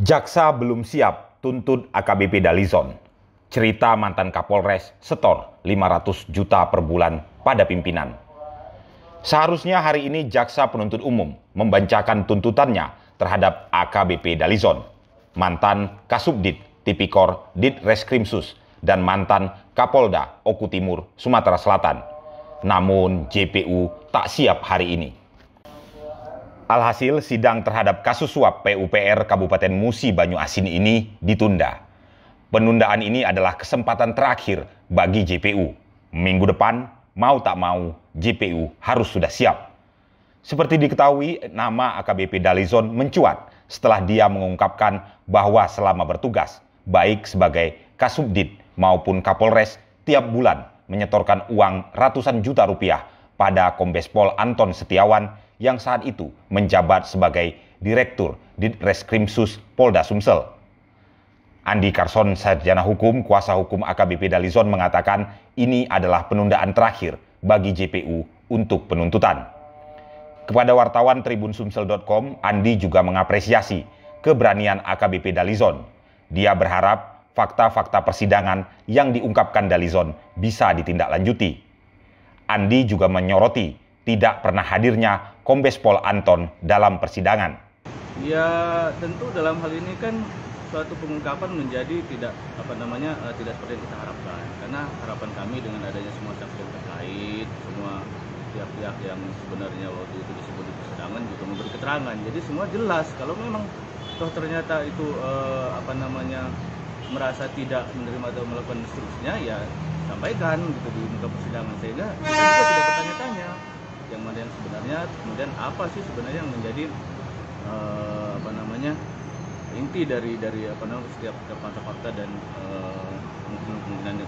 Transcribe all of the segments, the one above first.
Jaksa belum siap tuntut AKBP Dalizon. Cerita mantan Kapolres setor 500 juta per bulan pada pimpinan. Seharusnya hari ini jaksa penuntut umum membacakan tuntutannya terhadap AKBP Dalizon, mantan Kasubdit Tipikor Dit Reskrimsus dan mantan Kapolda Oku Timur Sumatera Selatan. Namun JPU tak siap hari ini. Alhasil, sidang terhadap kasus suap PUPR Kabupaten Musi Banyu Asin ini ditunda. Penundaan ini adalah kesempatan terakhir bagi JPU. Minggu depan, mau tak mau, JPU harus sudah siap. Seperti diketahui, nama AKBP Dalizon mencuat setelah dia mengungkapkan bahwa selama bertugas, baik sebagai Kasubdit maupun Kapolres, tiap bulan menyetorkan uang ratusan juta rupiah pada Kombespol Anton Setiawan yang saat itu menjabat sebagai Direktur di Reskrimsus Polda Sumsel. Andi Karson, sarjana hukum, kuasa hukum AKBP Dalizon mengatakan ini adalah penundaan terakhir bagi JPU untuk penuntutan. Kepada wartawan Tribun Sumsel.com. Andi juga mengapresiasi keberanian AKBP Dalizon. Dia berharap fakta-fakta persidangan yang diungkapkan Dalizon bisa ditindaklanjuti. Andi juga menyoroti tidak pernah hadirnya Kombes Pol Anton dalam persidangan. Ya tentu dalam hal ini kan suatu pengungkapan menjadi tidak apa namanya eh, tidak seperti yang kita harapkan karena harapan kami dengan adanya semua saksi terkait semua pihak-pihak yang sebenarnya waktu itu disebut di persidangan juga memberi keterangan jadi semua jelas kalau memang toh ternyata itu uh, apa namanya merasa tidak menerima atau melakukan seterusnya ya sampaikan gitu di muka persidangan sehingga kita juga tidak bertanya-tanya yang mana yang sebenarnya kemudian apa sih sebenarnya yang menjadi uh, apa namanya inti dari dari apa namanya setiap fakta-fakta dan uh, kemungkinan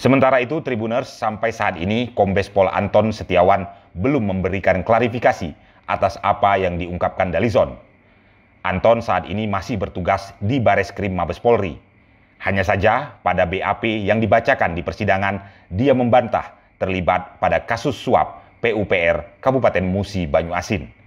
Sementara itu, Tribuners sampai saat ini Kombes Pol Anton Setiawan belum memberikan klarifikasi atas apa yang diungkapkan Dalizon. Anton saat ini masih bertugas di baris krim Mabes Polri. Hanya saja pada BAP yang dibacakan di persidangan, dia membantah terlibat pada kasus suap PUPR Kabupaten Musi Banyuasin.